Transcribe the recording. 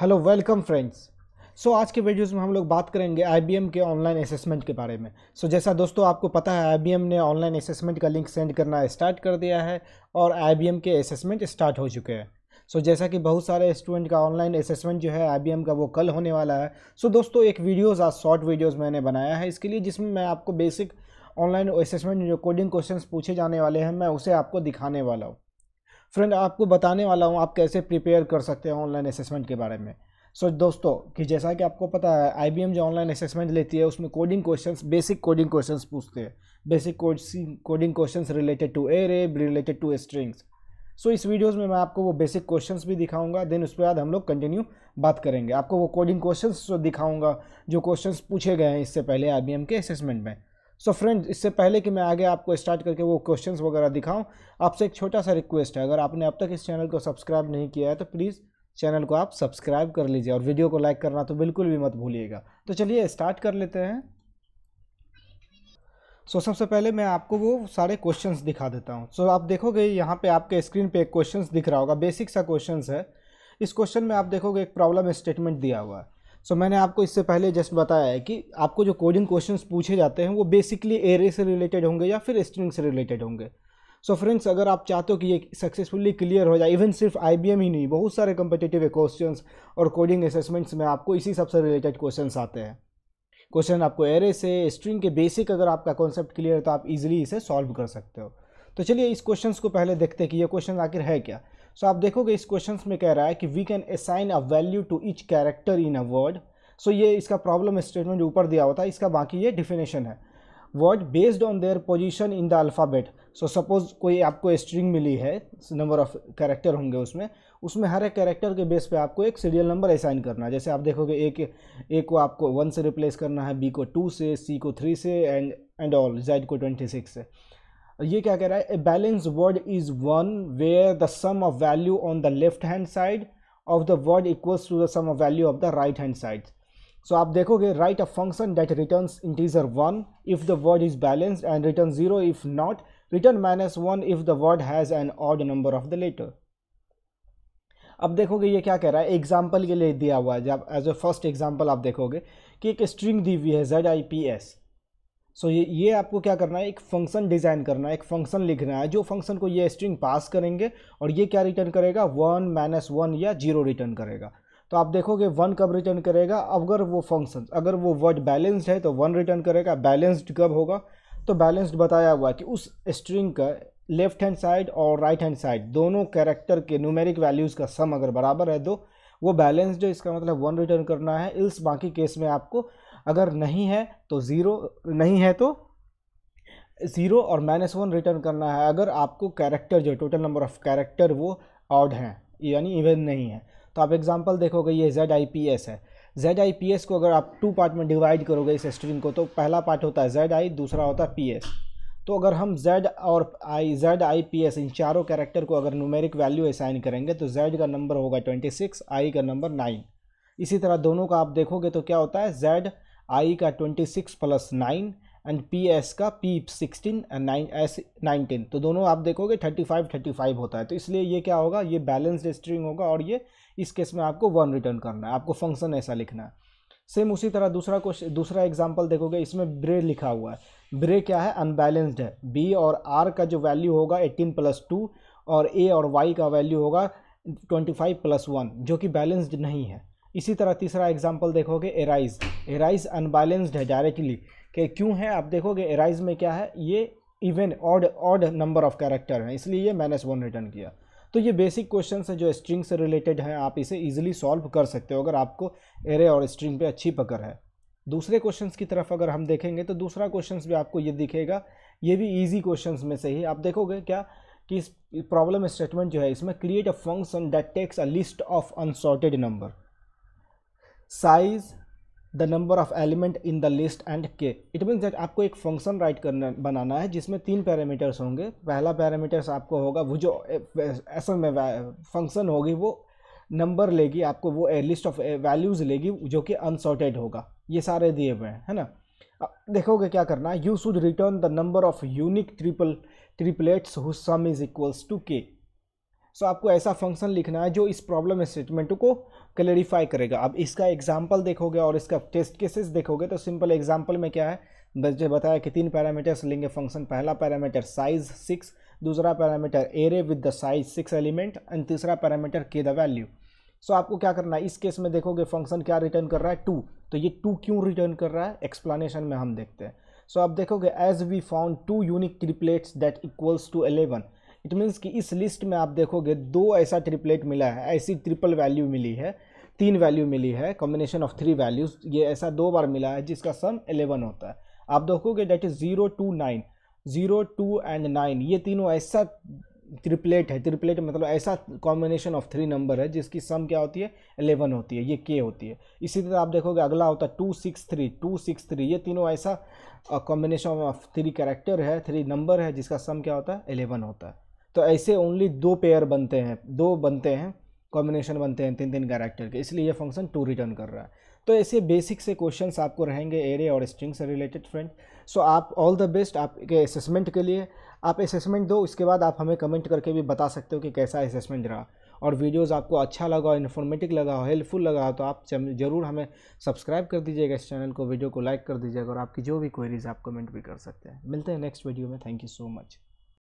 hello welcome friends so आज के videos में हम लोग बात करेंगे आई के ऑनलाइन असेसमेंट के बारे में सो so, जैसा दोस्तों आपको पता है आई ने ऑनलाइन असेसमेंट का लिंक सेंड करना स्टार्ट कर दिया है और आई के असेसमेंट स्टार्ट हो चुके हैं सो so, जैसा कि बहुत सारे स्टूडेंट का ऑनलाइन असेसमेंट जो है आई का वो कल होने वाला है सो so, दोस्तों एक वीडियोज़ आज शॉर्ट वीडियोज़ मैंने बनाया है इसके लिए जिसमें मैं आपको बेसिक ऑनलाइन असेसमेंट जो कोडिंग क्वेश्चन पूछे जाने वाले हैं मैं उसे आपको दिखाने वाला हूँ फ्रेंड आपको बताने वाला हूँ आप कैसे प्रिपेयर कर सकते हैं ऑनलाइन असेसमेंट के बारे में सो so, दोस्तों कि जैसा कि आपको पता है आई जो ऑनलाइन असेसमेंट लेती है उसमें coding questions basic coding questions पूछते हैं basic coding questions related to array related two strings सो इस वीडियोज़ में मैं आपको वो बेसिक क्वेश्चंस भी दिखाऊंगा देन उसके बाद हम लोग कंटिन्यू बात करेंगे आपको वो कोडिंग क्वेश्चन दिखाऊंगा जो क्वेश्चन पूछे गए हैं इससे पहले आई के असेसमेंट में सो so फ्रेंड्स इससे पहले कि मैं आगे आपको स्टार्ट करके वो क्वेश्चंस वगैरह दिखाऊं आपसे एक छोटा सा रिक्वेस्ट है अगर आपने अब तक इस चैनल को सब्सक्राइब नहीं किया है तो प्लीज़ चैनल को आप सब्सक्राइब कर लीजिए और वीडियो को लाइक करना तो बिल्कुल भी मत भूलिएगा तो चलिए स्टार्ट कर लेते हैं सो so, सबसे पहले मैं आपको वो सारे क्वेश्चंस दिखा देता हूँ सो so, आप देखोगे यहाँ पे आपके स्क्रीन पे एक क्वेश्चंस दिख रहा होगा बेसिक सा क्वेश्चंस है इस क्वेश्चन में आप देखोगे एक प्रॉब्लम स्टेटमेंट दिया हुआ है सो so, मैंने आपको इससे पहले जस्ट बताया है कि आपको जो कोडिंग क्वेश्चंस पूछे जाते हैं वो बेसिकली एरे से रिलेटेड होंगे या फिर स्ट्रिंग से रिलेटेड होंगे सो so फ्रेंड्स अगर आप चाहते हो कि ये सक्सेसफुली क्लियर हो जाए इवन सिर्फ आई ही नहीं बहुत सारे कंपिटेटिव क्वेश्चन और कोडिंग असेसमेंट्स में आपको इसी सबसे रिलेटेड क्वेश्चन आते हैं क्वेश्चन आपको एरे से स्ट्रिंग के बेसिक अगर आपका कॉन्सेप्ट क्लियर है तो आप इजीली इसे सॉल्व कर सकते हो तो चलिए इस क्वेश्चन को पहले देखते हैं कि ये क्वेश्चन आखिर है क्या सो आप देखोगे इस क्वेश्चन में कह रहा है कि we can assign a value to each character in a word so ये इसका प्रॉब्लम स्टेटमेंट जो ऊपर दिया होता है इसका बाकी ये डिफिनेशन है word based on their position in the alphabet so suppose कोई आपको स्ट्रिंग मिली है नंबर ऑफ कैरेक्टर होंगे उसमें उसमें हर एक कैरेक्टर के बेस पे आपको एक सीरियल नंबर असाइन करना है जैसे आप देखोगे एक ए को आपको वन से रिप्लेस करना है बी को टू से सी को थ्री से एंड एंड ऑल जेड को ट्वेंटी सिक्स से ये क्या कह रहा है a balance word is one where the sum of value on the left hand side of the word equals to the sum of value of the right hand side so आप देखोगे write a function that return integer one if the word is balance and return zero if not return minus one if the word has an odd number of the letter अब देखोगे ये क्या कह रहा है example के लिए दिया हुआ है जब एज ए फर्स्ट एग्जाम्पल आप देखोगे कि एक स्ट्रिंग दी हुई है Z I P S so ये ये आपको क्या करना है एक फंक्शन डिज़ाइन करना है एक फंक्शन लिखना है जो फंक्शन को ये स्ट्रिंग पास करेंगे और ये क्या रिटर्न करेगा वन माइनस वन या जीरो रिटर्न करेगा तो आप देखोगे वन कब रिटर्न करेगा अगर वो फंक्शन अगर वो वर्ड बैलेंस्ड है तो वन रिटर्न करेगा बैलेंस्ड कब होगा तो बैलेंस्ड बताया हुआ है कि उस स्ट्रिंग का लेफ्ट हैंड साइड और राइट हैंड साइड दोनों कैरेक्टर के न्यूमेरिक वैल्यूज़ का सम अगर बराबर है दो वो बैलेंस्ड है इसका मतलब वन रिटर्न करना है इल्स बाकी केस में आपको अगर नहीं है तो ज़ीरो नहीं है तो ज़ीरो और माइनस वन रिटर्न करना है अगर आपको कैरेक्टर जो टोटल नंबर ऑफ़ कैरेक्टर वो ऑड हैं यानी इवन नहीं है तो आप एग्जांपल देखोगे ये जेड आई पी एस है जेड आई पी एस को अगर आप टू पार्ट में डिवाइड करोगे इस स्ट्रिंग को तो पहला पार्ट होता है जेड आई दूसरा होता है पी एस तो अगर हम जेड और I Z I P S इन चारों कैरेक्टर को अगर न्यूमेरिक वैल्यू असाइन करेंगे तो जेड का नंबर होगा ट्वेंटी सिक्स आई का नंबर नाइन इसी तरह दोनों का आप देखोगे तो क्या होता है जेड आई का twenty six plus nine and P S का P sixteen and nine S nineteen तो दोनों आप देखोगे थर्टी फाइव थर्टी फाइव होता है तो इसलिए ये क्या होगा ये बैलेंस्ड स्ट्रिंग होगा और ये इस केस में आपको वन रिटर्न करना है आपको फंक्शन ऐसा लिखना है सेम उसी तरह दूसरा क्वेश्चन दूसरा एग्जाम्पल देखोगे इसमें ब्रे लिखा हुआ है ब्रे क्या है अनबैलेंस्ड है बी और आर का जो वैल्यू होगा एटीन प्लस टू और ए और वाई का वैल्यू होगा ट्वेंटी फाइव प्लस वन जो कि बैलेंस्ड नहीं है इसी तरह तीसरा एग्जाम्पल देखोगे एराइज एराइज अनबैलेंस्ड है डायरेक्टली कि क्यों है आप देखोगे एराइज में क्या है ये even odd odd number of character हैं इसलिए ये माइनस वन रिटर्न किया तो ये बेसिक क्वेश्चन है जो स्ट्रिंग से रिलेटेड हैं आप इसे ईजिली सॉल्व कर सकते हो अगर आपको एरे और स्ट्रिंग पे अच्छी पकड़ है दूसरे क्वेश्चन की तरफ अगर हम देखेंगे तो दूसरा क्वेश्चन भी आपको ये दिखेगा ये भी ईजी क्वेश्चन में से ही आप देखोगे क्या कि इस प्रॉब्लम स्टेटमेंट जो है इसमें create a function that takes a list of unsorted number size the number of element in the list and K it means that आपको एक फंक्शन राइट करना बनाना है जिसमें तीन पैरामीटर्स होंगे पहला पैरामीटर्स आपको होगा वो जो असल में फंक्शन होगी वो नंबर लेगी आपको वो लिस्ट ऑफ वैल्यूज़ लेगी जो कि अनसॉर्टेड होगा ये सारे दिए हुए हैं है ना अब देखोगे क्या करना है you should return the number of unique triple triplets who sum is equals to K so आपको ऐसा फंक्शन लिखना है जो इस प्रॉब्लम स्टेटमेंट को क्लैरिफाई करेगा अब इसका एग्जाम्पल देखोगे और इसका टेस्ट केसेस देखोगे तो सिंपल एग्जाम्पल में क्या है जो बताया कि तीन पैरामीटर्स लेंगे फंक्शन पहला पैरामीटर साइज सिक्स दूसरा parameter array with the size six element and तीसरा parameter K the value so आपको क्या करना है इस केस में देखोगे फंक्शन क्या रिटर्न कर रहा है टू तो ये टू क्यों रिटर्न कर रहा है एक्सप्लानेशन में हम देखते हैं सो so, आप देखोगे as we found two unique triplets that equals to eleven it means कि इस लिस्ट में आप देखोगे दो ऐसा ट्रिपलेट मिला है ऐसी ट्रिपल वैल्यू मिली है तीन वैल्यू मिली है कॉम्बिनेशन ऑफ थ्री वैल्यूज ये ऐसा दो बार मिला है जिसका सम एलेवन होता है आप देखोगे that is zero two nine zero two and nine ये तीनों ऐसा ट्रिपलेट है ट्रिपलेट मतलब ऐसा कॉम्बिनेशन ऑफ थ्री नंबर है जिसकी सम क्या होती है एलेवन होती है ये के होती है इसी तरह आप देखोगे अगला होता है two six three two six three ये तीनों ऐसा कॉम्बिनेशन ऑफ थ्री कैरेक्टर है थ्री नंबर है जिसका सम क्या होता है एलेवन होता है तो ऐसे ओनली दो पेयर बनते हैं दो बनते हैं कॉम्बिनेशन बनते हैं तीन तीन कैरेक्टर के इसलिए ये फंक्शन टू रिटर्न कर रहा है तो ऐसे बेसिक से क्वेश्चन आपको रहेंगे एरे और स्ट्रिंग से रिलेटेड फ्रेंड सो आप ऑल द बेस्ट आपके असेसमेंट के लिए आप असेसमेंट दो उसके बाद आप हमें कमेंट करके भी बता सकते हो कि कैसा असेसमेंट रहा और वीडियोस आपको अच्छा लगा हो इन्फॉर्मेटिव लगा हो हेल्पफुल लगा हो तो आप ज़रूर हमें सब्सक्राइब कर दीजिएगा इस चैनल को वीडियो को लाइक कर दीजिएगा और आपकी जो भी क्वेरीज आप कमेंट भी कर सकते हैं मिलते हैं नेक्स्ट वीडियो में थैंक यू सो मच